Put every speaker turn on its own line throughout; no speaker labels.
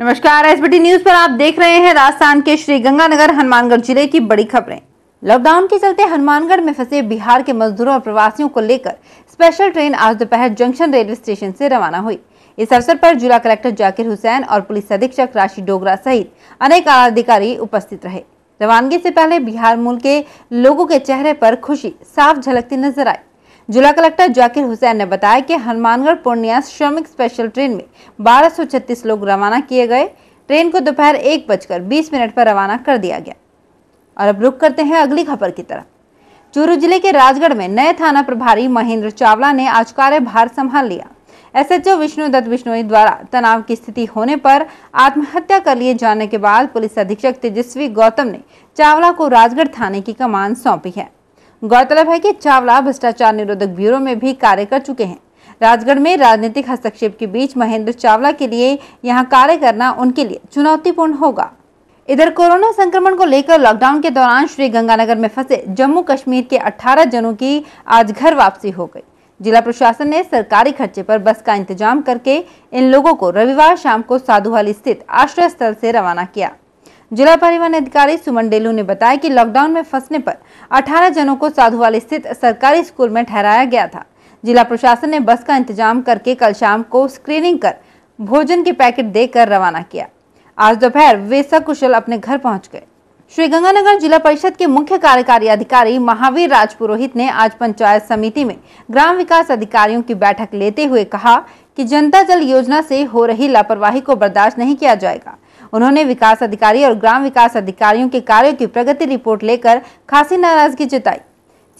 नमस्कार SBT news पर आप देख रहे हैं राजस्थान के श्री गंगानगर हनुमानगढ़ जिले की बड़ी खबरें लॉकडाउन के चलते हनुमानगढ़ में फंसे बिहार के मजदूरों और प्रवासियों को लेकर स्पेशल ट्रेन आज दोपहर जंक्शन रेलवे स्टेशन से रवाना हुई इस अवसर पर जिला कलेक्टर जाकिर हुसैन और पुलिस अधीक्षक राशि डोगरा सहित अनेक अधिकारी उपस्थित रहे रवानगी से पहले बिहार मूल के लोगों के चेहरे पर खुशी साफ झलकती नजर आई जिला कलेक्टर जाकिर हुसैन ने बताया कि हनुमानगढ़ पूर्णिया श्रमिक स्पेशल ट्रेन में 1236 लोग रवाना किए गए ट्रेन को दोपहर एक बजकर बीस मिनट पर रवाना कर दिया गया और अब रुक करते हैं अगली खबर की तरफ चूरू जिले के राजगढ़ में नए थाना प्रभारी महेंद्र चावला ने आज कार्यभार संभाल लिया एसएचओ विष्णु दत्त बिश्नोई द्वारा तनाव की स्थिति होने पर आत्महत्या कर लिए जाने के बाद पुलिस अधीक्षक तेजस्वी गौतम ने चावला को राजगढ़ थाने की कमान सौंपी है गौरतलब है कि चावला भ्रष्टाचार निरोधक ब्यूरो में भी कार्य कर चुके हैं राजगढ़ में राजनीतिक हस्तक्षेप के बीच महेंद्र चावला के लिए यहाँ कार्य करना उनके लिए चुनौतीपूर्ण होगा इधर कोरोना संक्रमण को लेकर लॉकडाउन के दौरान श्री गंगानगर में फंसे जम्मू कश्मीर के 18 जनों की आज घर वापसी हो गई जिला प्रशासन ने सरकारी खर्चे पर बस का इंतजाम करके इन लोगों को रविवार शाम को साधुवाली स्थित आश्रय स्थल से रवाना किया जिला परिवहन अधिकारी सुमन डेलू ने बताया कि लॉकडाउन में फंसने पर 18 जनों को साधुवाल स्थित सरकारी स्कूल में ठहराया गया था जिला प्रशासन ने बस का इंतजाम करके कल शाम को स्क्रीनिंग कर भोजन के पैकेट देकर रवाना किया आज दोपहर वे सकुशल अपने घर पहुँच गए श्रीगंगानगर जिला परिषद के मुख्य कार्यकारी अधिकारी महावीर राज पुरोहित ने आज पंचायत समिति में ग्राम विकास अधिकारियों की बैठक लेते हुए कहा कि जनता जल योजना से हो रही लापरवाही को बर्दाश्त नहीं किया जाएगा उन्होंने विकास अधिकारी और ग्राम विकास अधिकारियों के कार्यो की प्रगति रिपोर्ट लेकर खासी नाराजगी जताई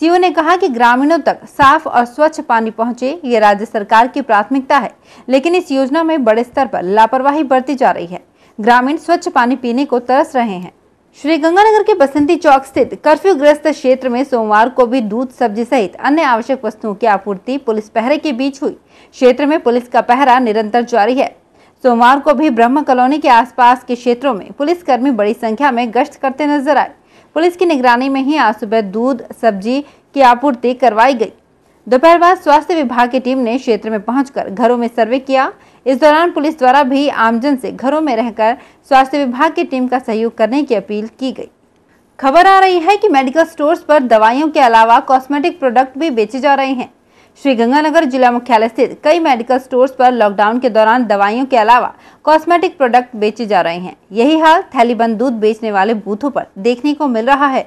सीओ ने कहा कि ग्रामीणों तक साफ और स्वच्छ पानी पहुंचे ये राज्य सरकार की प्राथमिकता है लेकिन इस योजना में बड़े स्तर पर लापरवाही बढ़ती जा रही है ग्रामीण स्वच्छ पानी पीने को तरस रहे हैं श्री गंगानगर के बसंती चौक स्थित कर्फ्यू ग्रस्त क्षेत्र में सोमवार को भी दूध सब्जी सहित अन्य आवश्यक वस्तुओं की आपूर्ति पुलिस पहरे के बीच हुई क्षेत्र में पुलिस का पहरा निरंतर जारी है सोमवार को भी ब्रह्म कॉलोनी के आसपास के क्षेत्रों में पुलिसकर्मी बड़ी संख्या में गश्त करते नजर आए पुलिस की निगरानी में ही आज सुबह दूध सब्जी की आपूर्ति करवाई गई दोपहर बाद स्वास्थ्य विभाग की टीम ने क्षेत्र में पहुंचकर घरों में सर्वे किया इस दौरान पुलिस द्वारा भी आमजन से घरों में रहकर स्वास्थ्य विभाग की टीम का सहयोग करने की अपील की गई खबर आ रही है कि मेडिकल स्टोर्स पर दवाइयों के अलावा कॉस्मेटिक प्रोडक्ट भी बेचे जा रहे हैं श्रीगंगानगर जिला मुख्यालय स्थित कई मेडिकल स्टोर्स पर लॉकडाउन के दौरान दवाइयों के अलावा कॉस्मेटिक प्रोडक्ट बेचे जा रहे हैं यही हाल थैलीबंद दूध बेचने वाले बूथों पर देखने को मिल रहा है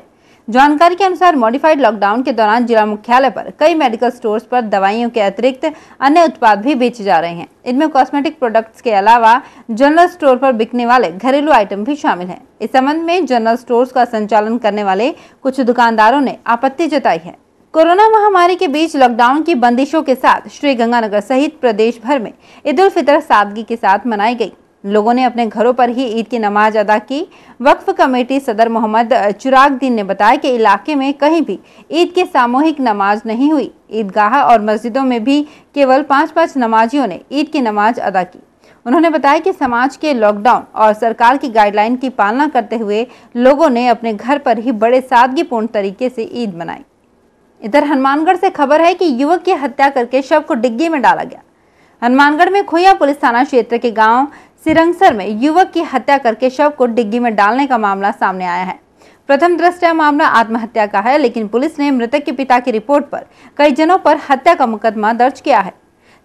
जानकारी के अनुसार मॉडिफाइड लॉकडाउन के दौरान जिला मुख्यालय पर कई मेडिकल स्टोर्स पर दवाइयों के अतिरिक्त अन्य उत्पाद भी बेचे जा रहे हैं इनमें कॉस्मेटिक प्रोडक्ट्स के अलावा जनरल स्टोर पर बिकने वाले घरेलू आइटम भी शामिल हैं इस संबंध में जनरल स्टोर्स का संचालन करने वाले कुछ दुकानदारों ने आपत्ति जताई है कोरोना महामारी के बीच लॉकडाउन की बंदिशों के साथ श्री गंगानगर सहित प्रदेश भर में ईद उल फितर सादगी के साथ मनाई गई लोगों ने अपने घरों पर ही ईद की नमाज अदा की वक्फ कमेटी सदर मोहम्मद दीन ने बताया कि इलाके में कहीं भी ईद की सामूहिक नमाज नहीं हुई ईदगाह और मस्जिदों में भी केवल पाँच पाँच नमाजियों ने ईद की नमाज अदा की उन्होंने बताया कि समाज के लॉकडाउन और सरकार की गाइडलाइन की पालना करते हुए लोगों ने अपने घर पर ही बड़े सादगीपूर्ण तरीके से ईद मनाई इधर हनुमानगढ़ से खबर है कि युवक की हत्या करके शव को डिग्गी में डाला गया हनुमानगढ़ में खोया पुलिस थाना क्षेत्र के गांव सिरंगसर में युवक की हत्या करके शव को डिग्गी में डालने का मामला सामने आया है प्रथम दृष्टया मामला आत्महत्या का है लेकिन पुलिस ने मृतक के पिता की रिपोर्ट पर कई जनों पर हत्या का मुकदमा दर्ज किया है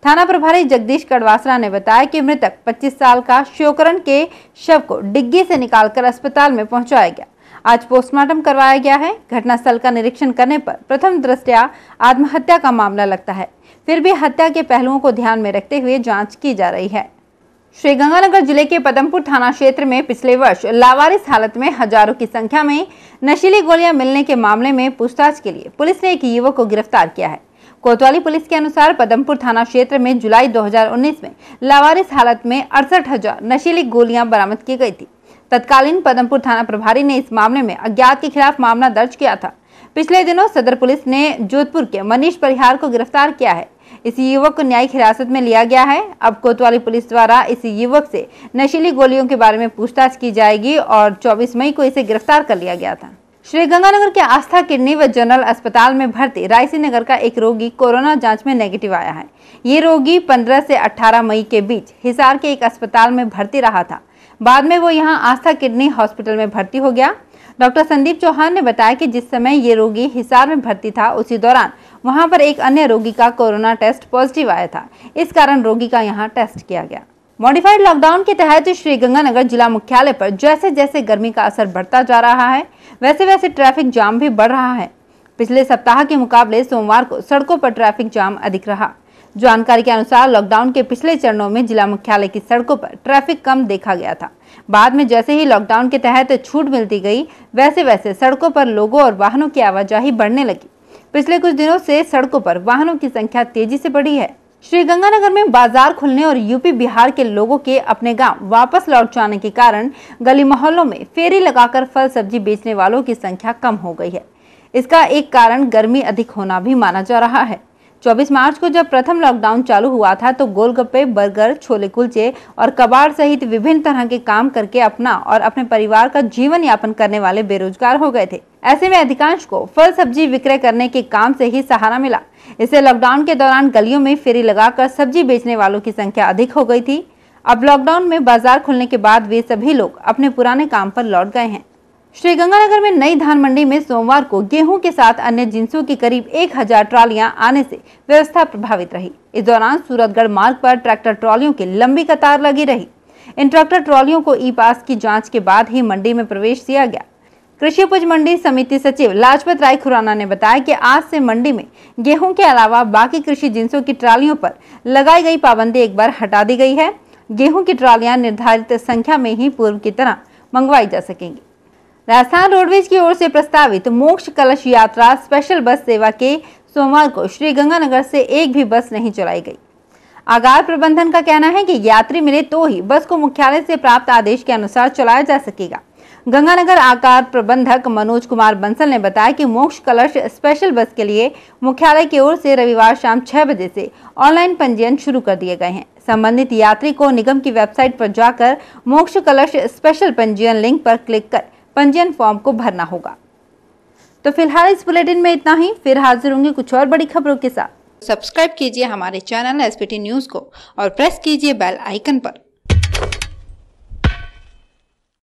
थाना प्रभारी जगदीश कड़वासरा ने बताया कि मृतक 25 साल का श्योकरण के शव को डिग्गी से निकालकर अस्पताल में पहुंचाया गया आज पोस्टमार्टम करवाया गया है घटनास्थल का निरीक्षण करने पर प्रथम दृष्टया आत्महत्या का मामला लगता है फिर भी हत्या के पहलुओं को ध्यान में रखते हुए जांच की जा रही है श्रीगंगानगर जिले के पदमपुर थाना क्षेत्र में पिछले वर्ष लावारिस हालत में हजारों की संख्या में नशीली गोलियां मिलने के मामले में पूछताछ के लिए पुलिस ने एक युवक को गिरफ्तार किया है कोतवाली पुलिस के अनुसार पदमपुर थाना क्षेत्र में जुलाई 2019 में लावारिस हालत में अड़सठ नशीली गोलियां बरामद की गई थी तत्कालीन पदमपुर थाना प्रभारी ने इस मामले में अज्ञात के खिलाफ मामला दर्ज किया था पिछले दिनों सदर पुलिस ने जोधपुर के मनीष परिहार को गिरफ्तार किया है इस युवक को न्यायिक हिरासत में लिया गया है अब कोतवाली पुलिस द्वारा इस युवक से नशीली गोलियों के बारे में पूछताछ की जाएगी और 24 मई को इसे गिरफ्तार कर लिया गया था श्रीगंगानगर के आस्था किडनी व जनरल अस्पताल में भर्ती रायसी नगर का एक रोगी कोरोना जांच में नेगेटिव आया है ये रोगी 15 से 18 मई के बीच हिसार के एक अस्पताल में भर्ती रहा था बाद में वो यहाँ आस्था किडनी हॉस्पिटल में भर्ती हो गया डॉक्टर संदीप चौहान ने बताया कि जिस समय ये रोगी हिसार में भर्ती था उसी दौरान वहां पर एक अन्य रोगी का कोरोना टेस्ट पॉजिटिव आया था इस कारण रोगी का यहाँ टेस्ट किया गया मॉडिफाइड लॉकडाउन के तहत श्रीगंगानगर जिला मुख्यालय पर जैसे जैसे गर्मी का असर बढ़ता जा रहा है वैसे वैसे ट्रैफिक जाम भी बढ़ रहा है पिछले सप्ताह के मुकाबले सोमवार को सड़कों पर ट्रैफिक जाम अधिक रहा जानकारी के अनुसार लॉकडाउन के पिछले चरणों में जिला मुख्यालय की सड़कों पर ट्रैफिक कम देखा गया था बाद में जैसे ही लॉकडाउन के तहत छूट मिलती गई वैसे वैसे सड़कों पर लोगों और वाहनों की आवाजाही बढ़ने लगी पिछले कुछ दिनों से सड़कों पर वाहनों की संख्या तेजी से बढ़ी है श्रीगंगानगर में बाजार खुलने और यूपी बिहार के लोगों के अपने गांव वापस लौट जाने के कारण गली मोहल्लों में फेरी लगाकर फल सब्जी बेचने वालों की संख्या कम हो गई है इसका एक कारण गर्मी अधिक होना भी माना जा रहा है 24 मार्च को जब प्रथम लॉकडाउन चालू हुआ था तो गोलगप्पे बर्गर छोले कुलचे और कबाड़ सहित विभिन्न तरह के काम करके अपना और अपने परिवार का जीवन यापन करने वाले बेरोजगार हो गए थे ऐसे में अधिकांश को फल सब्जी विक्रय करने के काम से ही सहारा मिला इससे लॉकडाउन के दौरान गलियों में फेरी लगाकर सब्जी बेचने वालों की संख्या अधिक हो गई थी अब लॉकडाउन में बाजार खुलने के बाद वे सभी लोग अपने पुराने काम पर लौट गए हैं श्रीगंगानगर में नई धान मंडी में सोमवार को गेहूं के साथ अन्य जिंसों की करीब 1000 ट्रालियाँ आने से व्यवस्था प्रभावित रही इस दौरान सूरतगढ़ मार्ग पर ट्रैक्टर ट्रॉलियों की लंबी कतार लगी रही इन ट्रैक्टर ट्रॉलियों को ई पास की जांच के बाद ही मंडी में प्रवेश दिया गया कृषि उपज मंडी समिति सचिव लाजपत राय खुराना ने बताया की आज से मंडी में गेहूँ के अलावा बाकी कृषि जिंसों की ट्रालियों पर लगाई गई पाबंदी एक बार हटा दी गई है गेहूँ की ट्रालियाँ निर्धारित संख्या में ही पूर्व की तरह मंगवाई जा सकेंगी राजस्थान रोडवेज की ओर से प्रस्तावित मोक्ष कलश यात्रा स्पेशल बस सेवा के सोमवार को श्री गंगानगर से एक भी बस नहीं चलाई गई आगार प्रबंधन का कहना है कि यात्री मिले तो ही बस को मुख्यालय से प्राप्त आदेश के अनुसार चलाया जा सकेगा गंगानगर आकार प्रबंधक मनोज कुमार बंसल ने बताया कि मोक्ष कलश स्पेशल बस के लिए मुख्यालय की ओर से रविवार शाम 6 बजे से ऑनलाइन पंजीयन शुरू कर दिए गए हैं संबंधित यात्री को निगम की वेबसाइट पर जाकर मोक्ष कलश स्पेशल पंजीयन लिंक पर क्लिक कर पंजीयन फॉर्म को भरना होगा तो फिलहाल इस बुलेटिन में इतना ही फिर हाजिर होंगे कुछ और बड़ी खबरों के साथ सब्सक्राइब कीजिए हमारे चैनल एस न्यूज़ को और प्रेस कीजिए बेल आइकन पर